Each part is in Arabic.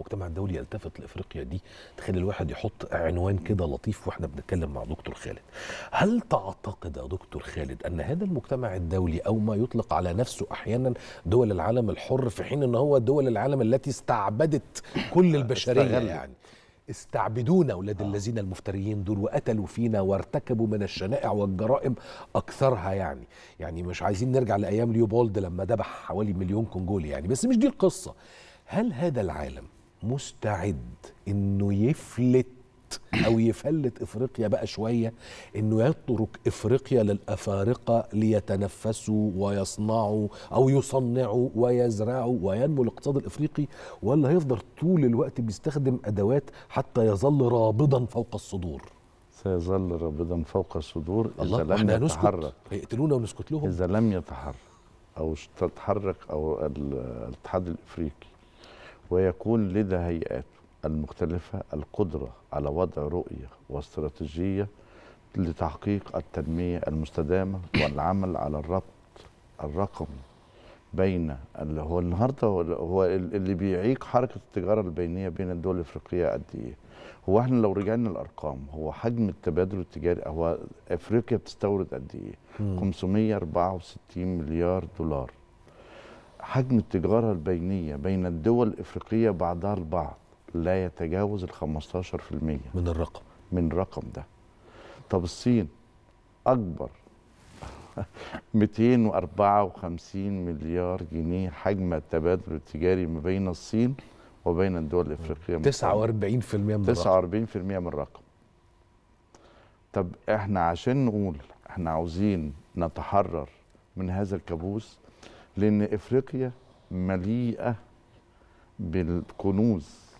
المجتمع الدولي يلتفت لافريقيا دي تخلي الواحد يحط عنوان كده لطيف واحنا بنتكلم مع دكتور خالد هل تعتقد يا دكتور خالد ان هذا المجتمع الدولي او ما يطلق على نفسه احيانا دول العالم الحر في حين ان هو دول العالم التي استعبدت كل البشريه يعني استعبدونا اولاد آه. الذين المفتريين دول وقتلوا فينا وارتكبوا من الشنائع والجرائم اكثرها يعني يعني مش عايزين نرجع لايام ليوبولد لما ذبح حوالي مليون كونجولي يعني بس مش دي القصه هل هذا العالم مستعد انه يفلت او يفلت افريقيا بقى شويه انه يترك افريقيا للافارقه ليتنفسوا ويصنعوا او يصنعوا ويزرعوا وينمو الاقتصاد الافريقي ولا هيفضل طول الوقت بيستخدم ادوات حتى يظل رابضا فوق الصدور سيظل رابضا فوق الصدور اذا لم يتحرك هيقتلونا ونسكت لهم اذا لم يتحرك او تتحرك او الاتحاد الافريقي ويكون لدى هيئاته المختلفة القدرة على وضع رؤية واستراتيجية لتحقيق التنمية المستدامة والعمل على الربط الرقمي بين اللي هو النهارده هو اللي بيعيق حركه التجاره البينيه بين الدول الافريقيه قد ايه؟ هو احنا لو رجعنا الارقام هو حجم التبادل التجاري هو افريقيا بتستورد قد ايه؟ 564 مليار دولار حجم التجارة البينية بين الدول الإفريقية بعضها البعض لا يتجاوز ال 15% من الرقم من الرقم ده طب الصين أكبر 254 مليار جنيه حجم التبادل التجاري ما بين الصين وبين الدول الافريقيه 49% من الرقم 49% من الرقم طب احنا عشان نقول احنا عاوزين نتحرر من هذا الكابوس لأن إفريقيا مليئة بالكنوز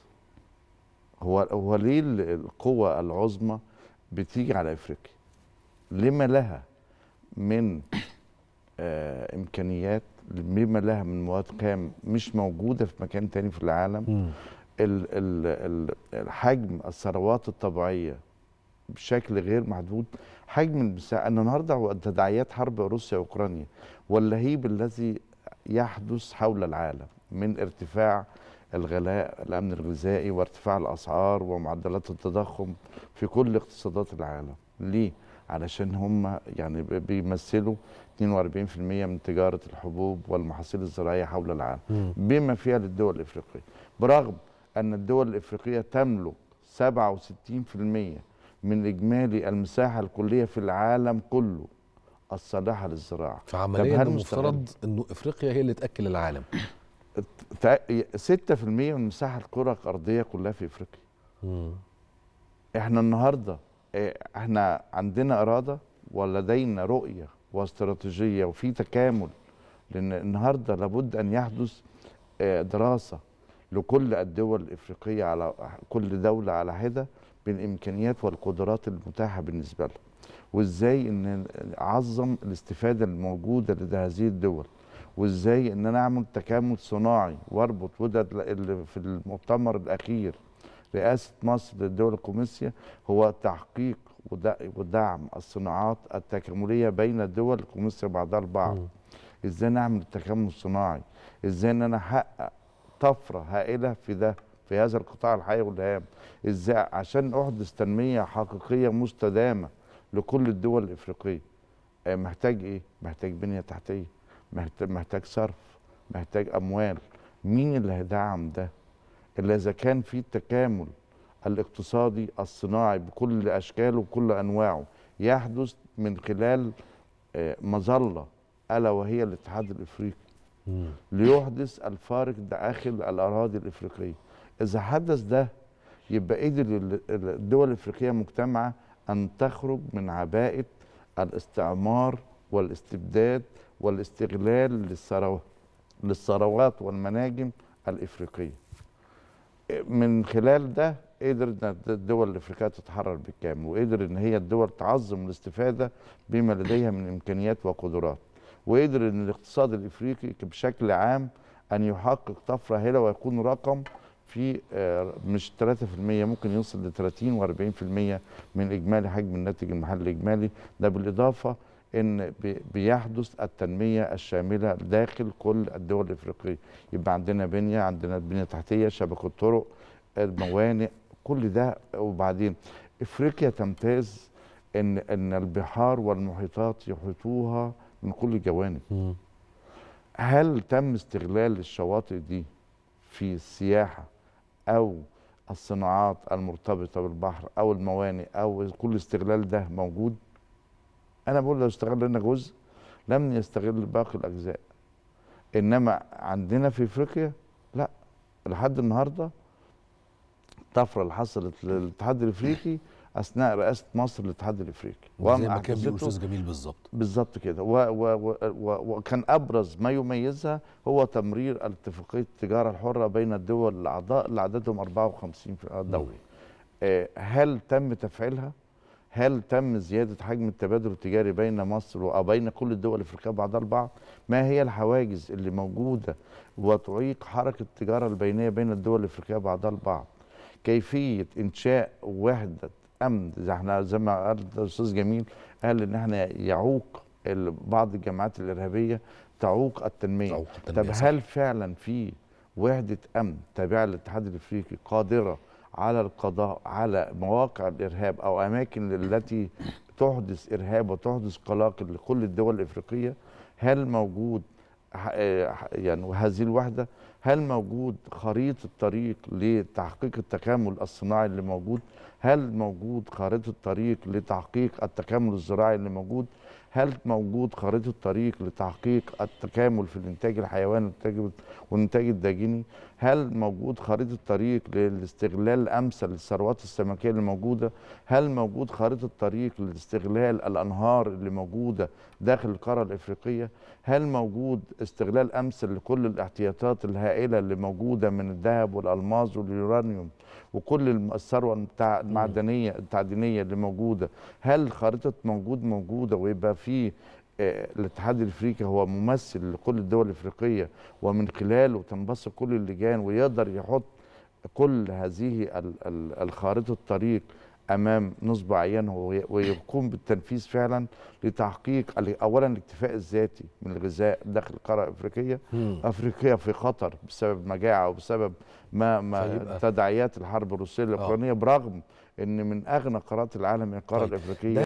هو هو ليه القوة العظمى بتيجي على إفريقيا؟ لما لها من آه، إمكانيات لما لها من مواد خام مش موجودة في مكان تاني في العالم ال ال ال الحجم الثروات الطبيعية بشكل غير محدود حجم المساحة النهاردة تداعيات حرب روسيا وأوكرانيا واللهيب الذي يحدث حول العالم من ارتفاع الغلاء الامن الغذائي وارتفاع الاسعار ومعدلات التضخم في كل اقتصادات العالم ليه علشان هم يعني بيمثلوا 42% من تجاره الحبوب والمحاصيل الزراعيه حول العالم بما فيها للدول الافريقيه برغم ان الدول الافريقيه تملك 67% من اجمالي المساحه الكليه في العالم كله الصالحه للزراعه فعمليا المفترض انه افريقيا هي اللي تاكل العالم 6% من مساحه الكره الارضيه كلها في افريقيا مم. احنا النهارده إيه، احنا عندنا اراده ولدينا رؤيه واستراتيجيه وفي تكامل لان النهارده لابد ان يحدث إيه، دراسه لكل الدول الافريقيه على كل دوله على حده بالامكانيات والقدرات المتاحه بالنسبه لهم وازاي ان اعظم الاستفاده الموجوده لدى هذه الدول وازاي ان انا اعمل تكامل صناعي واربط وده اللي في المؤتمر الاخير رئاسه مصر للدول الكوميسيا هو تحقيق ودعم الصناعات التكامليه بين الدول الكوميسيا بعضها البعض ازاي نعمل التكامل الصناعي ازاي ان انا احقق طفره هائله في ده في هذا القطاع الحي والهام ازاي عشان احدث تنميه حقيقيه مستدامه لكل الدول الافريقيه آه، محتاج ايه محتاج بنيه تحتيه محتاج صرف محتاج اموال مين اللي هيدعم ده اللي اذا كان في التكامل الاقتصادي الصناعي بكل اشكاله وكل انواعه يحدث من خلال آه، مظله الا وهي الاتحاد الافريقي ليحدث الفارق داخل الاراضي الافريقيه اذا حدث ده يبقى قدر الدول الافريقيه مجتمعه ان تخرج من عباءه الاستعمار والاستبداد والاستغلال للثروات والمناجم الافريقيه من خلال ده قدرت الدول الافريقيه تتحرر بالكامل وقدر ان هي الدول تعظم الاستفاده بما لديها من امكانيات وقدرات وقدر ان الاقتصاد الافريقي بشكل عام ان يحقق طفره هنا ويكون رقم في آه، مش 3% ممكن يوصل ل 30 و40% من اجمالي حجم الناتج المحلي الاجمالي ده بالاضافه ان بيحدث التنميه الشامله داخل كل الدول الافريقيه يبقى عندنا بنيه عندنا بنيه تحتيه شبكه طرق الموانئ كل ده وبعدين افريقيا تمتاز ان ان البحار والمحيطات يحيطوها من كل الجوانب هل تم استغلال الشواطئ دي في السياحه او الصناعات المرتبطه بالبحر او الموانئ او كل استغلال ده موجود انا بقول لو استغلنا جزء لم يستغل باقي الاجزاء انما عندنا في افريقيا لا لحد النهارده الطفره اللي حصلت للاتحاد الافريقي اثناء رئاسه مصر للاتحاد الافريقي زي ما كان بيقول استاذ جميل بالظبط بالظبط كده وكان ابرز ما يميزها هو تمرير اتفاقيه التجاره الحره بين الدول الاعضاء اللي عددهم 54 دوله نعم. آه، هل تم تفعيلها هل تم زياده حجم التبادل التجاري بين مصر وبين كل الدول الافريقيه بعضها البعض ما هي الحواجز اللي موجوده وتعيق حركه التجاره البينيه بين الدول الافريقيه بعضها البعض كيفيه انشاء وحده امن زي احنا زي ما قال الاستاذ جميل قال ان احنا يعوق بعض الجماعات الارهابيه تعوق التنميه, تعوق التنمية طب صح. هل فعلا في وحده امن تابعه للاتحاد الافريقي قادره على القضاء على مواقع الارهاب او اماكن التي تحدث ارهاب وتحدث قلاقل لكل الدول الافريقيه هل موجود آه، يعني وهذه الوحده هل موجود خريطه طريق لتحقيق التكامل الصناعي اللي موجود؟ هل موجود خريطه طريق لتحقيق التكامل الزراعي اللي موجود؟ هل موجود خريطه طريق لتحقيق التكامل في الانتاج الحيواني والانتاج الداجيني؟ هل موجود خريطه طريق للاستغلال الامثل للثروات السمكيه اللي موجوده هل موجود خريطه طريق لاستغلال الانهار اللي موجوده داخل القاره الافريقيه هل موجود استغلال امثل لكل الاحتياطات الهائله اللي موجوده من الذهب والالماس واليورانيوم وكل الثروه المعدنيه التعدينيه اللي موجوده هل خريطه موجود موجوده ويبقى في آه، الاتحاد الافريقي هو ممثل لكل الدول الافريقيه ومن خلاله تنبثق كل اللجان ويقدر يحط كل هذه الخارطه الطريق امام نصب عينه ويقوم بالتنفيذ فعلا لتحقيق اولا الاكتفاء الذاتي من الغذاء داخل القاره الافريقيه افريقيا في خطر بسبب مجاعه وبسبب ما ما تداعيات الحرب الروسيه آه. الاوكرانيه برغم ان من اغنى قارات العالم القاره طيب. الافريقيه